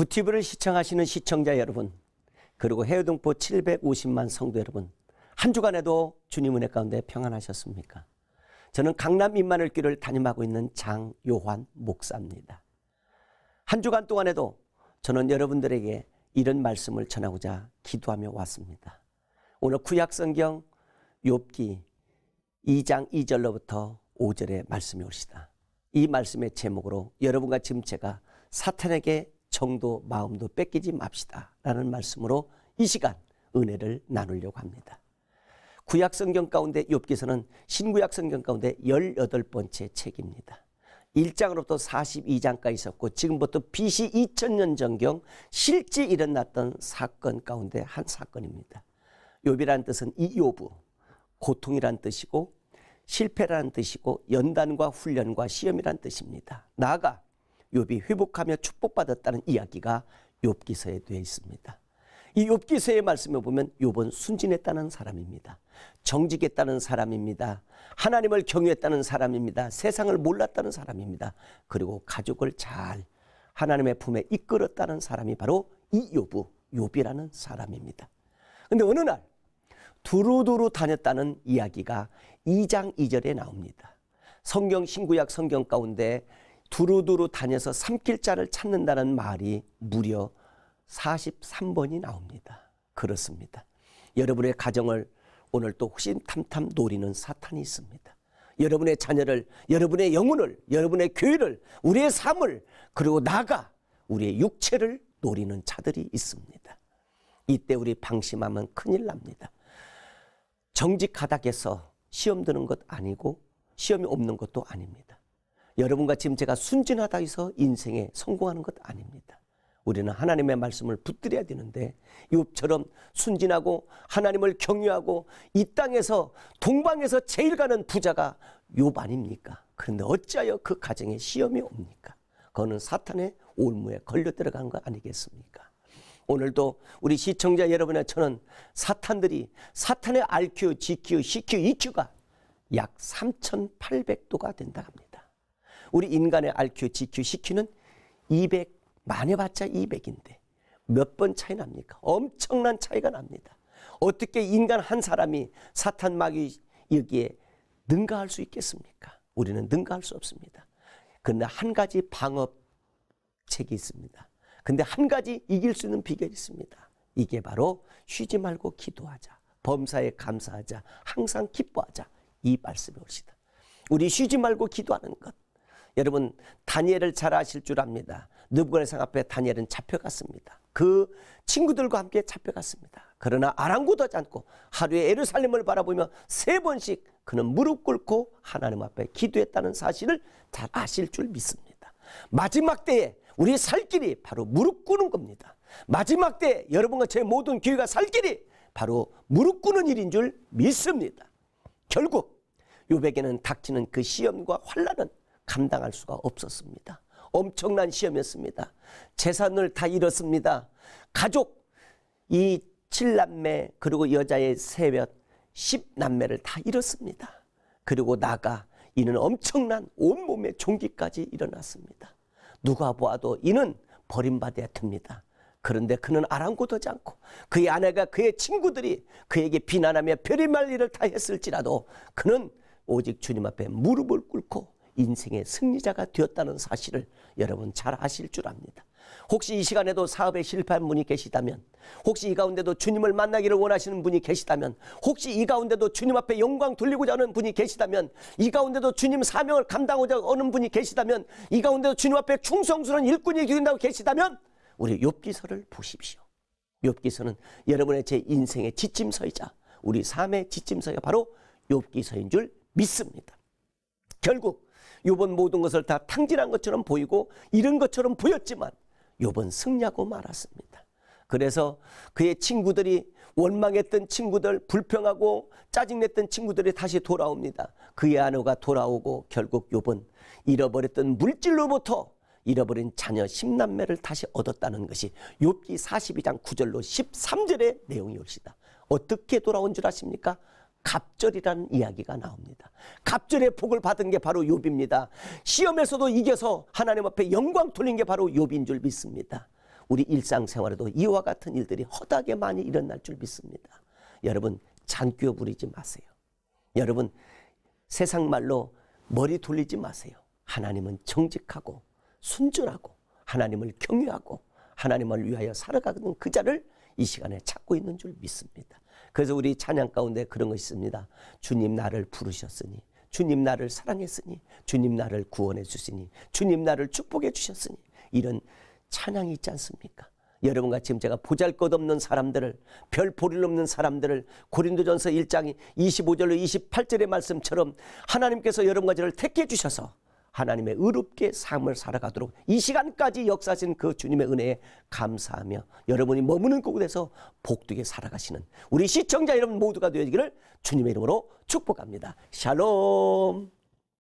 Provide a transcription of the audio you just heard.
구티브를 시청하시는 시청자 여러분 그리고 해외동포 750만 성도 여러분 한 주간에도 주님 은혜 가운데 평안하셨습니까? 저는 강남 민마늘길을 담임하고 있는 장요환 목사입니다. 한 주간 동안에도 저는 여러분들에게 이런 말씀을 전하고자 기도하며 왔습니다. 오늘 구약성경 욥기 2장 2절로부터 5절의 말씀이 옵시다. 이 말씀의 제목으로 여러분과 지금 제가 사탄에게 정도 마음도 뺏기지 맙시다. 라는 말씀으로 이 시간 은혜를 나누려고 합니다. 구약 성경 가운데 욥기서는 신구약 성경 가운데 18번째 책입니다. 1장으로부터 42장까지 있었고 지금부터 BC 2000년 전경 실제 일어났던 사건 가운데 한 사건입니다. 욥이란 뜻은 이욥부 고통이란 뜻이고 실패라는 뜻이고 연단과 훈련과 시험이란 뜻입니다. 나아가 욥이 회복하며 축복받았다는 이야기가 욥기서에 되어 있습니다. 이 욥기서의 말씀을 보면 욥은 순진했다는 사람입니다. 정직했다는 사람입니다. 하나님을 경유했다는 사람입니다. 세상을 몰랐다는 사람입니다. 그리고 가족을 잘 하나님의 품에 이끌었다는 사람이 바로 이 욥부 욥이라는 사람입니다. 근데 어느 날 두루두루 다녔다는 이야기가 2장 2절에 나옵니다. 성경 신구약 성경 가운데 두루두루 다녀서 삼킬 자를 찾는다는 말이 무려 43번이 나옵니다. 그렇습니다. 여러분의 가정을 오늘 또 호신탐탐 노리는 사탄이 있습니다. 여러분의 자녀를, 여러분의 영혼을, 여러분의 교회를, 우리의 삶을, 그리고 나가 우리의 육체를 노리는 자들이 있습니다. 이때 우리 방심하면 큰일 납니다. 정직 가닥에서 시험 드는 것 아니고 시험이 없는 것도 아닙니다. 여러분과 지금 제가 순진하다 해서 인생에 성공하는 것 아닙니다. 우리는 하나님의 말씀을 붙들어야 되는데 욥처럼 순진하고 하나님을 경유하고 이 땅에서 동방에서 제일 가는 부자가 욥 아닙니까? 그런데 어찌하여 그 가정에 시험이 옵니까? 그거는 사탄의 올무에 걸려 들어간 거 아니겠습니까? 오늘도 우리 시청자 여러분의 저는 사탄들이 사탄의 RQ, GQ, CQ, EQ가 약 3,800도가 된다 합니다. 우리 인간의 RQ, GQ, CQ는 200 많이 봤자 200인데 몇 번 차이 납니까? 엄청난 차이가 납니다. 어떻게 인간 한 사람이 사탄 마귀 여기에 능가할 수 있겠습니까? 우리는 능가할 수 없습니다. 그런데한 가지 방어책이 있습니다. 근데 한 가지 이길 수 있는 비결이 있습니다. 이게 바로 쉬지 말고 기도하자. 범사에 감사하자. 항상 기뻐하자. 이 말씀이 옳시다. 우리 쉬지 말고 기도하는 것. 여러분 다니엘을 잘 아실 줄 압니다. 느부갓네살 앞에 다니엘은 잡혀갔습니다. 그 친구들과 함께 잡혀갔습니다. 그러나 아랑곳하지 않고 하루에 예루살렘을 바라보며 세 번씩 그는 무릎 꿇고 하나님 앞에 기도했다는 사실을 잘 아실 줄 믿습니다. 마지막 때에 우리살 길이 바로 무릎 꿇는 겁니다. 마지막 때 여러분과 제 모든 교회가 살 길이 바로 무릎 꿇는 일인 줄 믿습니다. 결국 요백에는 닥치는 그 시험과 환란은 감당할 수가 없었습니다. 엄청난 시험이었습니다. 재산을 다 잃었습니다. 가족 이 7남매 그리고 여자의 세몇 10남매를 다 잃었습니다. 그리고 나가 이는 엄청난 온몸에 종기까지 일어났습니다. 누가 보아도 이는 버림받아야 됩니다. 그런데 그는 아랑곳하지 않고 그의 아내가 그의 친구들이 그에게 비난하며 별의말 일을 다 했을지라도 그는 오직 주님 앞에 무릎을 꿇고 인생의 승리자가 되었다는 사실을 여러분 잘 아실 줄 압니다. 혹시 이 시간에도 사업에 실패한 분이 계시다면, 혹시 이 가운데도 주님을 만나기를 원하시는 분이 계시다면, 혹시 이 가운데도 주님 앞에 영광 돌리고자 하는 분이 계시다면, 이 가운데도 주님 사명을 감당하고자 하는 분이 계시다면, 이 가운데도 주님 앞에 충성스러운 일꾼이 된다고 계시다면, 우리 욥기서를 보십시오. 욥기서는 여러분의 제 인생의 지침서이자 우리 삶의 지침서가 바로 욥기서인 줄 믿습니다. 결국 요번 모든 것을 다 탕진한 것처럼 보이고 잃은 것처럼 보였지만 요번 승리하고 말았습니다. 그래서 그의 친구들이 원망했던 친구들, 불평하고 짜증냈던 친구들이 다시 돌아옵니다. 그의 아내가 돌아오고 결국 요번 잃어버렸던 물질로부터 잃어버린 자녀 10남매를 다시 얻었다는 것이 욥기 42장 9절로 13절의 내용이 옳시다. 어떻게 돌아온 줄 아십니까? 갑절이라는 이야기가 나옵니다. 갑절의 복을 받은 게 바로 욥입니다. 시험에서도 이겨서 하나님 앞에 영광 돌린 게 바로 욥인 줄 믿습니다. 우리 일상생활에도 이와 같은 일들이 허다하게 많이 일어날 줄 믿습니다. 여러분 잔꾀 부리지 마세요. 여러분 세상 말로 머리 돌리지 마세요. 하나님은 정직하고 순전하고 하나님을 경외하고 하나님을 위하여 살아가는 그 자를 이 시간에 찾고 있는 줄 믿습니다. 그래서 우리 찬양 가운데 그런 거 있습니다. 주님 나를 부르셨으니, 주님 나를 사랑했으니, 주님 나를 구원해 주시니, 주님 나를 축복해 주셨으니, 이런 찬양이 있지 않습니까? 여러분과 지금 제가 보잘 것 없는 사람들을, 별 볼일 없는 사람들을 고린도전서 1장 25절로 28절의 말씀처럼 하나님께서 여러분과 저를 택해 주셔서 하나님의 의롭게 삶을 살아가도록 이 시간까지 역사하신 그 주님의 은혜에 감사하며 여러분이 머무는 곳에서 복되게 살아가시는 우리 시청자 여러분 모두가 되어지기를 주님의 이름으로 축복합니다. 샬롬.